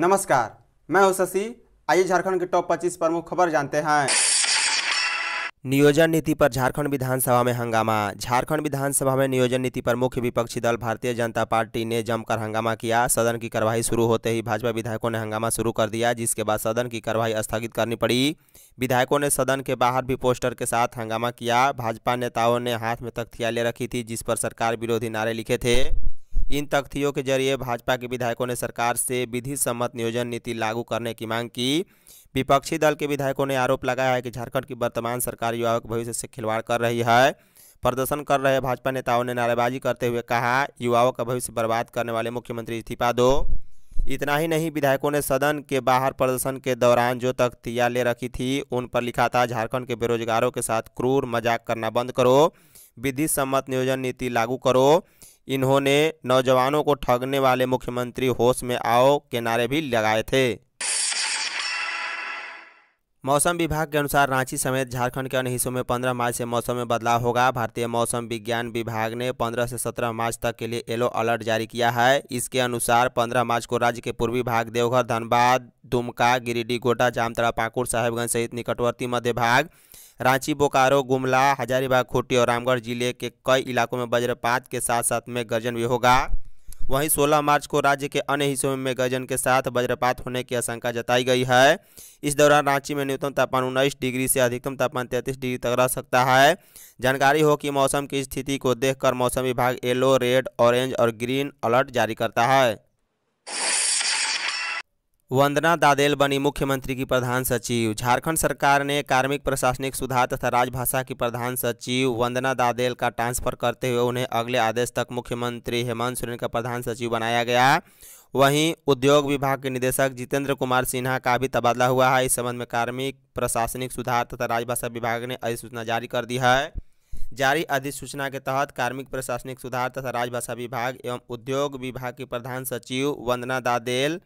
नमस्कार मैं हूं शशि आइए झारखंड के टॉप 25 प्रमुख खबर जानते हैं नियोजन नीति पर झारखंड विधानसभा में हंगामा झारखंड विधानसभा में नियोजन नीति पर मुख्य विपक्षी दल भारतीय जनता पार्टी ने जमकर हंगामा किया सदन की कार्यवाही शुरू होते ही भाजपा विधायकों ने हंगामा शुरू कर दिया जिसके बाद सदन की कार्यवाही स्थगित करनी पड़ी विधायकों ने सदन के बाहर भी पोस्टर के साथ हंगामा किया भाजपा नेताओं ने हाथ में तख्तियाँ ले रखी थी जिस पर सरकार विरोधी नारे लिखे थे इन तख्तियों के जरिए भाजपा के विधायकों ने सरकार से विधि सम्मत नियोजन नीति लागू करने की मांग की विपक्षी दल के विधायकों ने आरोप लगाया है कि झारखंड की वर्तमान सरकार युवाओं के भविष्य से खिलवाड़ कर रही है प्रदर्शन कर रहे भाजपा नेताओं ने नारेबाजी करते हुए कहा युवाओं का भविष्य बर्बाद करने वाले मुख्यमंत्री इस्तीफा दो इतना ही नहीं विधायकों ने सदन के बाहर प्रदर्शन के दौरान जो तख्तियाँ ले रखी थी उन पर लिखा था झारखंड के बेरोजगारों के साथ क्रूर मजाक करना बंद करो विधि सम्मत नियोजन नीति लागू करो इन्होंने नौजवानों को ठगने वाले मुख्यमंत्री होश में आओ के नारे भी लगाए थे मौसम विभाग के अनुसार रांची समेत झारखंड के अन्य हिस्सों में 15 मार्च से मौसम में बदलाव होगा भारतीय मौसम विज्ञान विभाग ने 15 से 17 मार्च तक के लिए येलो अलर्ट जारी किया है इसके अनुसार 15 मार्च को राज्य के पूर्वी भाग देवघर धनबाद दुमका गिरिडीह गोड्डा जामतरा पाकुड़ साहेबगंज सहित निकटवर्ती मध्य भाग रांची बोकारो गुमला हजारीबाग खूंटी और रामगढ़ जिले के कई इलाकों में वज्रपात के साथ साथ में गर्जन भी होगा वहीं 16 मार्च को राज्य के अन्य हिस्सों में गर्जन के साथ वज्रपात होने की आशंका जताई गई है इस दौरान रांची में न्यूनतम तापमान उन्नीस डिग्री से अधिकतम तापमान तैंतीस डिग्री तक रह सकता है जानकारी हो कि मौसम की स्थिति को देखकर मौसम विभाग येलो रेड ऑरेंज और ग्रीन अलर्ट जारी करता है वंदना दादेल बनी मुख्यमंत्री की प्रधान सचिव झारखंड सरकार ने कार्मिक प्रशासनिक सुधार तथा राजभाषा की प्रधान सचिव वंदना दादेल का ट्रांसफर करते हुए उन्हें अगले आदेश तक मुख्यमंत्री हेमंत सोरेन का प्रधान सचिव बनाया गया वहीं उद्योग विभाग के निदेशक जितेंद्र कुमार सिन्हा का भी तबादला हुआ है इस संबंध में कार्मिक प्रशासनिक सुधार तथा राजभाषा विभाग ने अधिसूचना जारी कर दी है जारी अधिसूचना के तहत कार्मिक प्रशासनिक सुधार तथा राजभाषा विभाग एवं उद्योग विभाग की प्रधान सचिव वंदना दादेल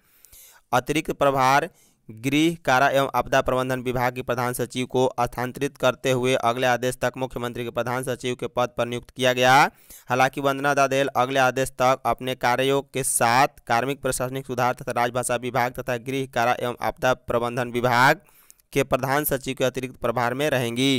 अतिरिक्त प्रभार गृह कारा एवं आपदा प्रबंधन विभाग के प्रधान सचिव को स्थानांतरित करते हुए अगले आदेश तक मुख्यमंत्री के प्रधान सचिव के पद पर नियुक्त किया गया हालांकि वंदना दादेल अगले आदेश तक अपने कार्यों के साथ कार्मिक प्रशासनिक सुधार तथा राजभाषा विभाग तथा गृह कारा एवं आपदा प्रबंधन विभाग के प्रधान सचिव के अतिरिक्त प्रभार में रहेंगी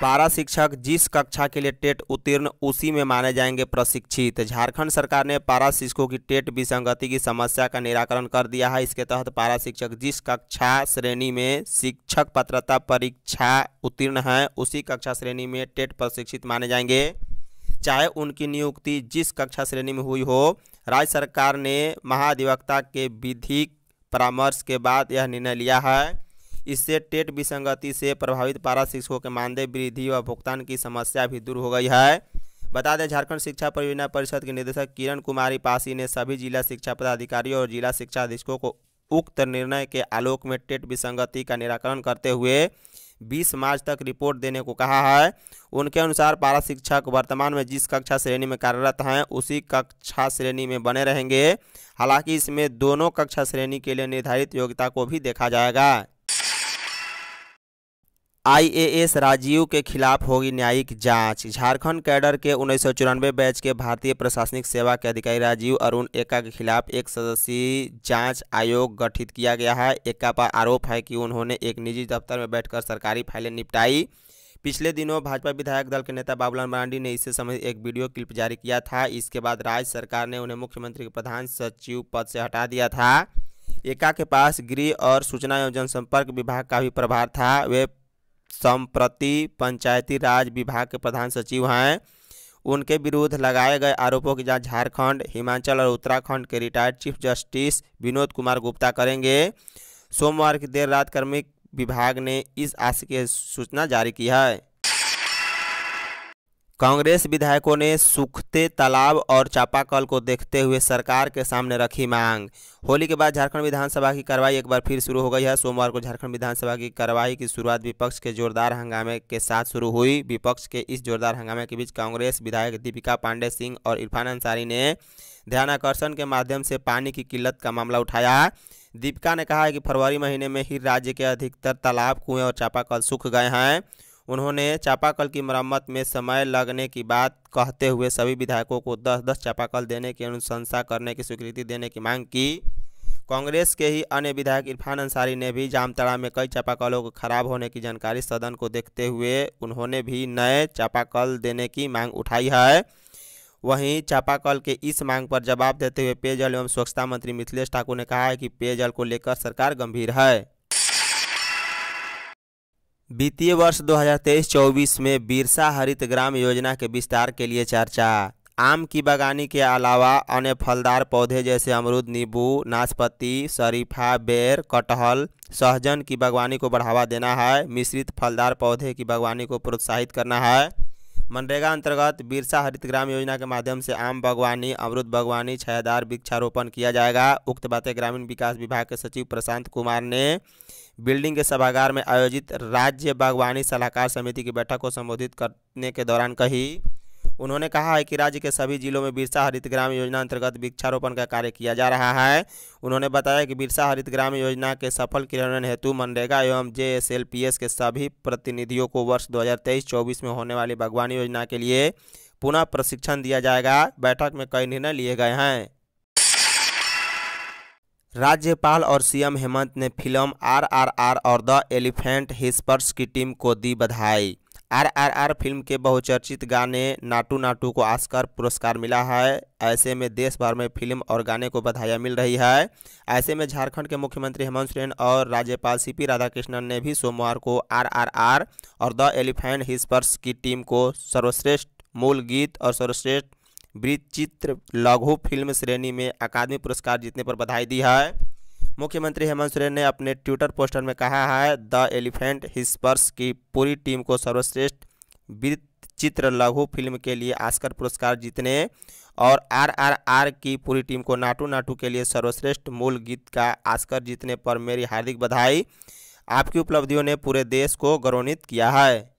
पारा शिक्षक जिस कक्षा के लिए टेट उत्तीर्ण उसी में माने जाएंगे प्रशिक्षित झारखंड सरकार ने पारा शिक्षकों की टेट विसंगति की समस्या का निराकरण कर दिया है इसके तहत पारा शिक्षक जिस कक्षा श्रेणी में शिक्षक पात्रता परीक्षा उत्तीर्ण है उसी कक्षा श्रेणी में टेट प्रशिक्षित माने जाएंगे चाहे उनकी नियुक्ति जिस कक्षा श्रेणी में हुई हो राज्य सरकार ने महाधिवक्ता के विधिक परामर्श के बाद यह निर्णय लिया है इससे टेट विसंगति से प्रभावित पारा शिक्षकों के मानदेय वृद्धि व भुगतान की समस्या भी दूर हो गई है बता दें झारखंड शिक्षा परियोजना परिषद के निदेशक किरण कुमारी पासी ने सभी जिला शिक्षा पदाधिकारियों और जिला शिक्षा अधीक्षकों को उक्त निर्णय के आलोक में टेट विसंगति का निराकरण करते हुए 20 मार्च तक रिपोर्ट देने को कहा है उनके अनुसार पारा शिक्षक वर्तमान में जिस कक्षा श्रेणी में कार्यरत हैं उसी कक्षा श्रेणी में बने रहेंगे हालांकि इसमें दोनों कक्षा श्रेणी के लिए निर्धारित योग्यता को भी देखा जाएगा आईएएस राजीव के खिलाफ होगी न्यायिक जांच झारखंड कैडर के उन्नीस बैच के भारतीय प्रशासनिक सेवा के अधिकारी राजीव अरुण एका के खिलाफ एक सदस्यीय जांच आयोग गठित किया गया है एका पर आरोप है कि उन्होंने एक निजी दफ्तर में बैठकर सरकारी फाइलें निपटाई पिछले दिनों भाजपा विधायक दल के नेता बाबूलाल मरांडी ने इससे संबंधित एक वीडियो क्लिप जारी किया था इसके बाद राज्य सरकार ने उन्हें मुख्यमंत्री के प्रधान सचिव पद से हटा दिया था एका के पास गृह और सूचना एवं जनसंपर्क विभाग का भी प्रभार था वे संप्रति पंचायती राज विभाग के प्रधान सचिव हैं उनके विरुद्ध लगाए गए आरोपों की जांच झारखंड हिमाचल और उत्तराखंड के retired chief justice Vinod Kumar Gupta करेंगे सोमवार की देर रात कार्मिक विभाग ने इस आशय की सूचना जारी की है कांग्रेस विधायकों ने सूखते तालाब और चापाकल को देखते हुए सरकार के सामने रखी मांग होली के बाद झारखंड विधानसभा की कार्रवाई एक बार फिर शुरू हो गई है सोमवार को झारखंड विधानसभा की कार्रवाई की शुरुआत विपक्ष के जोरदार हंगामे के साथ शुरू हुई विपक्ष के इस जोरदार हंगामे के बीच कांग्रेस विधायक दीपिका पांडे सिंह और इरफान अंसारी ने ध्यानाकर्षण के माध्यम से पानी की किल्लत का मामला उठाया दीपिका ने कहा है कि फरवरी महीने में ही राज्य के अधिकतर तालाब कुएँ और चापाकल सूख गए हैं उन्होंने चापाकल की मरम्मत में समय लगने की बात कहते हुए सभी विधायकों को दस दस चापाकल देने की अनुशंसा करने की स्वीकृति देने की मांग की कांग्रेस के ही अन्य विधायक इरफान अंसारी ने भी जामतड़ा में कई चापाकलों को खराब होने की जानकारी सदन को देखते हुए उन्होंने भी नए चापाकल देने की मांग उठाई है वहीं चापाकल के इस मांग पर जवाब देते हुए पेयजल एवं स्वच्छता मंत्री मिथिलेश ठाकुर ने कहा है कि पेयजल को लेकर सरकार गंभीर है वित्तीय वर्ष 2023-24 में बिरसा हरित ग्राम योजना के विस्तार के लिए चर्चा आम की बागानी के अलावा अन्य फलदार पौधे जैसे अमरूद नींबू नाशपाती शरीफा बेर कटहल सहजन की बागवानी को बढ़ावा देना है मिश्रित फलदार पौधे की बागवानी को प्रोत्साहित करना है मनरेगा अंतर्गत बिरसा हरित ग्राम योजना के माध्यम से आम बागवानी अमरुद बागवानी छायादार वृक्षारोपण किया जाएगा उक्त बातें ग्रामीण विकास विभाग के सचिव प्रशांत कुमार ने बिल्डिंग के सभागार में आयोजित राज्य बागवानी सलाहकार समिति की बैठक को संबोधित करने के दौरान कही उन्होंने कहा है कि राज्य के सभी जिलों में बिरसा हरित ग्राम योजना अंतर्गत वृक्षारोपण का कार्य किया जा रहा है उन्होंने बताया कि बिरसा हरित ग्राम योजना के सफल क्रियान्वयन हेतु मनरेगा एवं एस के सभी प्रतिनिधियों को वर्ष 2023-24 में होने वाली बागवानी योजना के लिए पुनः प्रशिक्षण दिया जाएगा बैठक में कई निर्णय लिए गए हैं राज्यपाल और सीएम हेमंत ने फिल्म आरआरआर और द एलिफेंट हिस्पर्स की टीम को दी बधाई आरआरआर फिल्म के बहुचर्चित गाने नाटू नाटू को आस्कर पुरस्कार मिला है ऐसे में देश भर में फिल्म और गाने को बधाइयाँ मिल रही है ऐसे में झारखंड के मुख्यमंत्री हेमंत सोरेन और राज्यपाल सी पी राधाकृष्णन ने भी सोमवार को आरआरआर और द एलिफेंट हिस्पर्स की टीम को सर्वश्रेष्ठ मूल गीत और सर्वश्रेष्ठ वृचित्र लघु फिल्म श्रेणी में अकादमी पुरस्कार जीतने पर बधाई दी है मुख्यमंत्री हेमंत सोरेन ने अपने ट्विटर पोस्टर में कहा है द एलिफेंट हिस्पर्स की पूरी टीम को सर्वश्रेष्ठ वृत्तचित्र लघु फिल्म के लिए आस्कर पुरस्कार जीतने और आरआरआर की पूरी टीम को नाटू नाटू के लिए सर्वश्रेष्ठ मूल गीत का आस्कर जीतने पर मेरी हार्दिक बधाई आपकी उपलब्धियों ने पूरे देश को गौरवान्वित किया है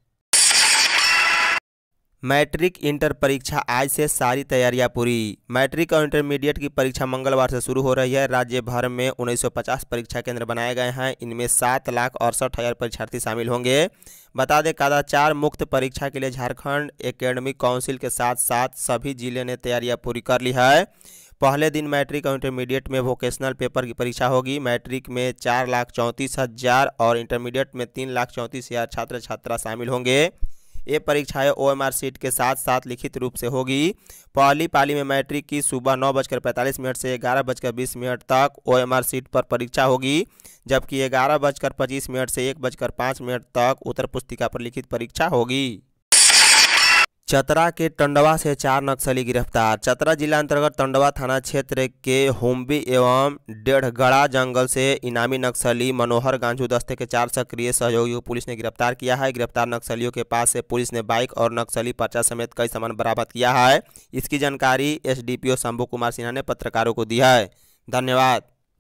मैट्रिक इंटर परीक्षा आज से सारी तैयारियां पूरी मैट्रिक और इंटरमीडिएट की परीक्षा मंगलवार से शुरू हो रही है राज्य भर में 1950 परीक्षा केंद्र बनाए गए हैं इनमें सात लाख अड़सठ हज़ार परीक्षार्थी शामिल होंगे बता दें कदाचार मुक्त परीक्षा के लिए झारखंड एकेडमिक काउंसिल के साथ साथ सभी जिले ने तैयारियाँ पूरी कर ली है पहले दिन मैट्रिक और इंटरमीडिएट में वोकेशनल पेपर की परीक्षा होगी मैट्रिक में चार लाख चौंतीस हज़ार और इंटरमीडिएट में तीन लाख चौंतीस हज़ार छात्र छात्रा शामिल होंगे ये परीक्षाएं ओएमआर सीट के साथ साथ लिखित रूप से होगी पहली पाली में मैट्रिक की सुबह नौ बजकर पैंतालीस मिनट से ग्यारह बजकर बीस मिनट तक ओएमआर सीट पर परीक्षा होगी जबकि ग्यारह बजकर पच्चीस मिनट से एक बजकर पाँच मिनट तक उत्तर पुस्तिका पर लिखित परीक्षा होगी चतरा के टंडवा से चार नक्सली गिरफ्तार चतरा जिला अंतर्गत टंडवा थाना क्षेत्र के होम्बी एवं डेढ़गड़ा जंगल से इनामी नक्सली मनोहर गांजू दस्ते के चार सक्रिय सहयोगियों को पुलिस ने गिरफ्तार किया है गिरफ्तार नक्सलियों के पास से पुलिस ने बाइक और नक्सली पर्चा समेत कई सामान बरामद किया है इसकी जानकारी एस डी कुमार सिन्हा ने पत्रकारों को दी है धन्यवाद